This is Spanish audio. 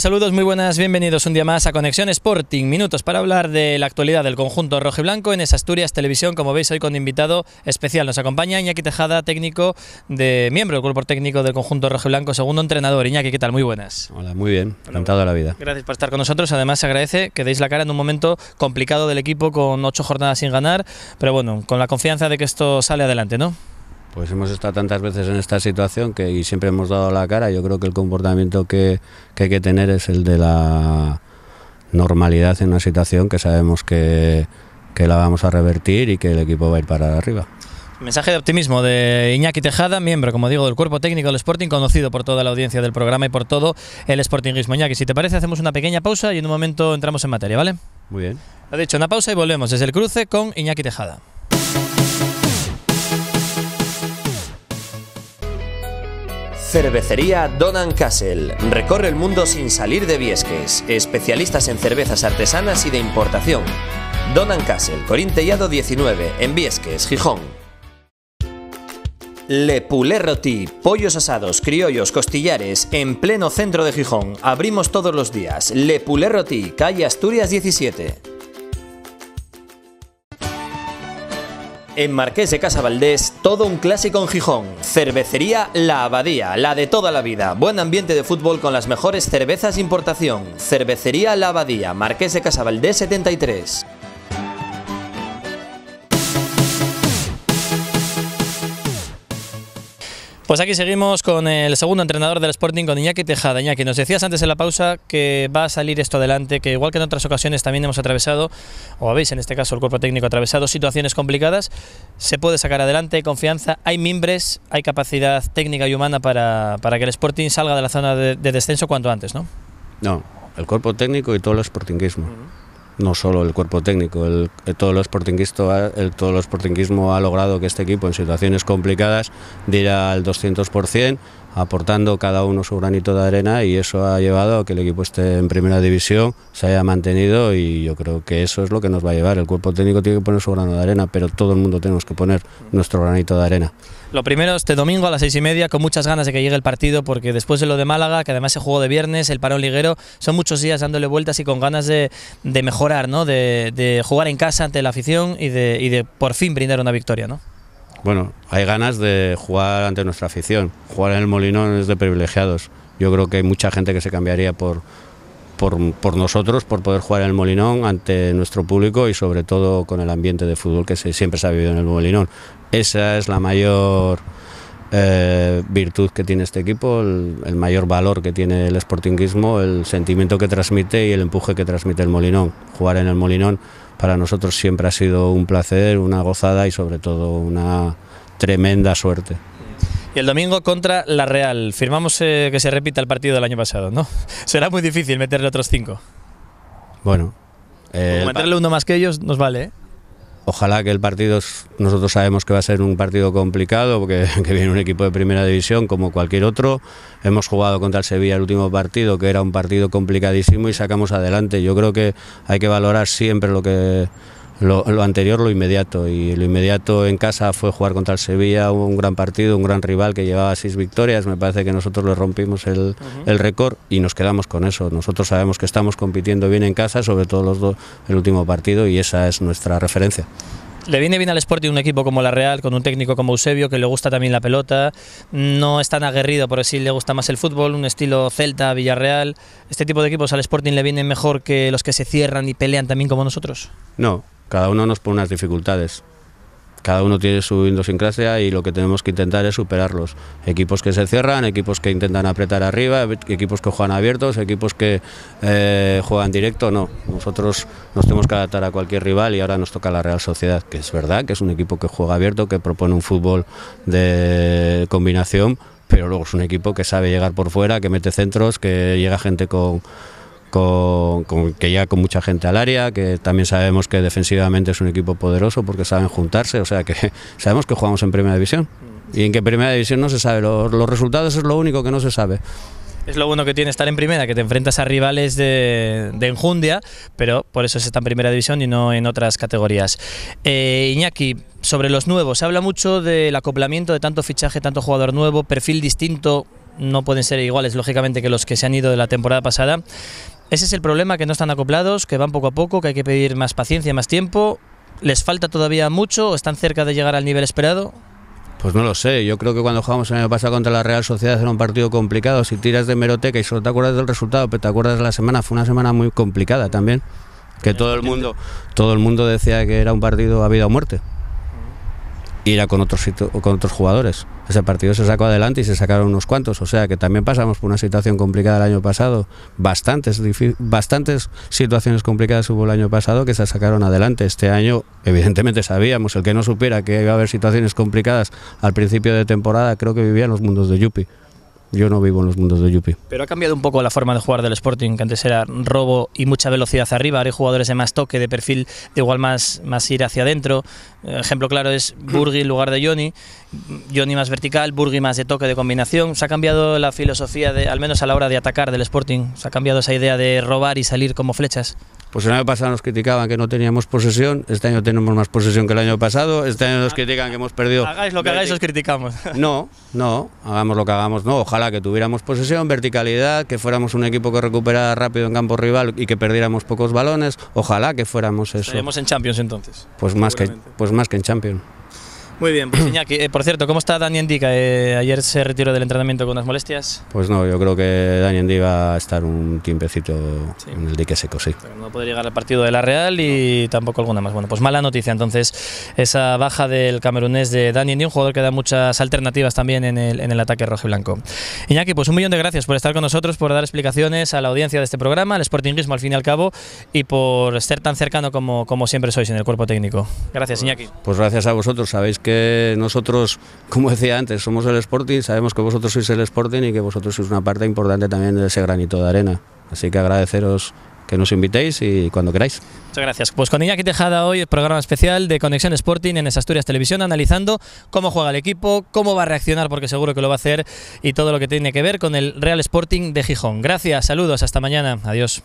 Saludos, muy buenas, bienvenidos un día más a Conexión Sporting. Minutos para hablar de la actualidad del conjunto blanco en esa Asturias Televisión. Como veis, hoy con invitado especial. Nos acompaña Iñaki Tejada, técnico de miembro del cuerpo técnico del conjunto blanco segundo entrenador. Iñaki, ¿qué tal? Muy buenas. Hola, muy bien. Encantado de la vida. Gracias por estar con nosotros. Además, se agradece que deis la cara en un momento complicado del equipo con ocho jornadas sin ganar. Pero bueno, con la confianza de que esto sale adelante, ¿no? Pues hemos estado tantas veces en esta situación que y siempre hemos dado la cara. Yo creo que el comportamiento que, hay que tener es el de la normalidad en una situación que sabemos que, la vamos a revertir y que el equipo va a ir para arriba. Mensaje de optimismo de Iñaki Tejada, miembro, como digo, del cuerpo técnico del Sporting, conocido por toda la audiencia del programa y por todo el Sportingismo. Iñaki, si te parece, hacemos una pequeña pausa y en un momento entramos en materia, ¿vale? Muy bien. Ha dicho, una pausa y volvemos. desde el cruce con Iñaki Tejada. Cervecería Donan Castle. Recorre el mundo sin salir de Viesques. Especialistas en cervezas artesanas y de importación. Donan Castle, Corintellado 19, en Viesques, Gijón. Le Poulet Roti, pollos asados, criollos, costillares, en pleno centro de Gijón. Abrimos todos los días. Le Poulet Roti, calle Asturias 17. en Marqués de Casabaldés, todo un clásico en Gijón. Cervecería La Abadía, la de toda la vida. Buen ambiente de fútbol con las mejores cervezas importación. Cervecería La Abadía, Marqués de Casabaldés 73. Pues aquí seguimos con el segundo entrenador del Sporting, con Iñaki Tejada. Iñaki, nos decías antes en la pausa que va a salir esto adelante, que igual que en otras ocasiones también hemos atravesado, o habéis en este caso el cuerpo técnico atravesado situaciones complicadas, se puede sacar adelante, hay confianza, hay mimbres, hay capacidad técnica y humana para, que el Sporting salga de la zona de, descenso cuanto antes, ¿no? No, el cuerpo técnico y todo el sportingismo no solo el cuerpo técnico, el, eh, todo, el, todo ha logrado que este equipo en situaciones complicadas diera al 200%, aportando cada uno su granito de arena y eso ha llevado a que el equipo esté en primera división, se haya mantenido y yo creo que eso es lo que nos va a llevar. El cuerpo técnico tiene que poner su granito de arena, pero todo el mundo tenemos que poner nuestro granito de arena. Lo primero, este domingo a las seis y media, con muchas ganas de que llegue el partido, porque después de lo de Málaga, que además se jugó de viernes, el parón liguero, son muchos días dándole vueltas y con ganas de, mejorar, ¿no? De, jugar en casa ante la afición y de, y de por fin brindar una victoria. ¿no? bueno, hay ganas de jugar ante nuestra afición. Jugar en el Molinón es de privilegiados. Yo creo que hay mucha gente que se cambiaría por, por, nosotros, por poder jugar en el Molinón ante nuestro público y sobre todo con el ambiente de fútbol que siempre se ha vivido en el Molinón. Esa es la mayor eh, virtud que tiene este equipo, el, mayor valor que tiene el sportingismo, el sentimiento que transmite y el empuje que transmite el Molinón. Jugar en el Molinón para nosotros siempre ha sido un placer, una gozada y sobre todo una tremenda suerte. Y el domingo contra la Real. Firmamos eh, que se repita el partido del año pasado, ¿no? Será muy difícil meterle otros cinco. Bueno. Eh, meterle uno más que ellos nos vale, ¿eh? Ojalá que el partido, nosotros sabemos que va a ser un partido complicado, porque viene un equipo de primera división como cualquier otro. Hemos jugado contra el Sevilla el último partido, que era un partido complicadísimo y sacamos adelante. Yo creo que hay que valorar siempre lo que lo, anterior lo inmediato y lo inmediato en casa fue jugar contra el Sevilla, un gran partido, un gran rival que llevaba seis victorias, me parece que nosotros le rompimos el, récord y nos quedamos con eso. Nosotros sabemos que estamos compitiendo bien en casa, sobre todo los dos, el último partido y esa es nuestra referencia. Le viene bien al Sporting un equipo como la Real, con un técnico como Eusebio, que le gusta también la pelota, no es tan aguerrido, por sí le gusta más el fútbol, un estilo Celta, Villarreal. ¿Este tipo de equipos al Sporting le vienen mejor que los que se cierran y pelean también como nosotros? No, cada uno nos pone unas dificultades. Cada uno tiene su idiosincrasia y lo que tenemos que intentar es superarlos. Equipos que se cierran, equipos que intentan apretar arriba, equipos que juegan abiertos, equipos que eh, juegan directo, no. Nosotros nos tenemos que adaptar a cualquier rival y ahora nos toca la Real Sociedad, que es verdad que es un equipo que juega abierto, que propone un fútbol de combinación, pero luego es un equipo que sabe llegar por fuera, que mete centros, que llega gente con con, que ya con mucha gente al área, que también sabemos que defensivamente es un equipo poderoso porque saben juntarse, o sea que sabemos que jugamos en Primera División. Y en qué Primera División no se sabe, los, resultados es lo único que no se sabe. Es lo bueno que tiene estar en primera, que te enfrentas a rivales de, enjundia, pero por eso se está en primera división y no en otras categorías. Eh, Iñaki, sobre los nuevos, se habla mucho del acoplamiento de tanto fichaje, tanto jugador nuevo, perfil distinto, no pueden ser iguales, lógicamente, que los que se han ido de la temporada pasada. Ese es el problema, que no están acoplados, que van poco a poco, que hay que pedir más paciencia, más tiempo. ¿Les falta todavía mucho o están cerca de llegar al nivel esperado? Pues no lo sé, yo creo que cuando jugamos el año pasado contra la Real Sociedad era un partido complicado. Si tiras de meroteca y solo te acuerdas del resultado, pero te acuerdas de la semana, fue una semana muy complicada también. Que todo el mundo, todo el mundo decía que era un partido a vida o muerte y era con otros, con otros jugadores. Ese partido se sacó adelante y se sacaron unos cuantos, o sea que también pasamos por una situación complicada el año pasado, bastantes, bastantes situaciones complicadas hubo el año pasado que se sacaron adelante. Este año evidentemente sabíamos, el que no supiera que iba a haber situaciones complicadas al principio de temporada creo que vivía en los mundos de Yupi. Yo no vivo en los mundos de Yupi. Pero ha cambiado un poco la forma de jugar del Sporting, que antes era robo y mucha velocidad arriba. Ahora hay jugadores de más toque, de perfil, de igual más, más ir hacia adentro. Ejemplo claro es Burgi en lugar de Johnny. Johnny más vertical, Burgi más de toque, de combinación. Se ha cambiado la filosofía, de, al menos a la hora de atacar del Sporting. Se ha cambiado esa idea de robar y salir como flechas. Pues el año pasado nos criticaban que no teníamos posesión, este año tenemos más posesión que el año pasado, este año nos critican que hemos perdido... Hagáis lo que hagáis, os criticamos. No, no, hagamos lo que hagamos, no, ojalá que tuviéramos posesión, verticalidad, que fuéramos un equipo que recuperara rápido en campo rival y que perdiéramos pocos balones, ojalá que fuéramos eso. Estaremos en Champions entonces. Pues más, que, pues más que en Champions. Muy bien, pues Iñaki, eh, por cierto, ¿cómo está Dani Endica? Eh, ayer se retiró del entrenamiento con unas molestias. Pues no, yo creo que Dani Endica va a estar un tiempecito en el dique seco, sí. no puede llegar al partido de la Real y tampoco alguna más. Bueno, pues mala noticia entonces, esa baja del camerunés de Dani Endica, un jugador que da muchas alternativas también en el, en el ataque blanco. Iñaki, pues un millón de gracias por estar con nosotros, por dar explicaciones a la audiencia de este programa, al sportingismo al fin y al cabo, y por ser tan cercano como, como siempre sois en el cuerpo técnico. Gracias, pues Iñaki. Pues gracias a vosotros, sabéis que nosotros, como decía antes, somos el Sporting, sabemos que vosotros sois el Sporting y que vosotros sois una parte importante también de ese granito de arena. Así que agradeceros que nos invitéis y cuando queráis. Muchas gracias. Pues con Iñaki Tejada hoy, el programa especial de Conexión Sporting en Asturias Televisión, analizando cómo juega el equipo, cómo va a reaccionar, porque seguro que lo va a hacer, y todo lo que tiene que ver con el Real Sporting de Gijón. Gracias, saludos, hasta mañana, adiós.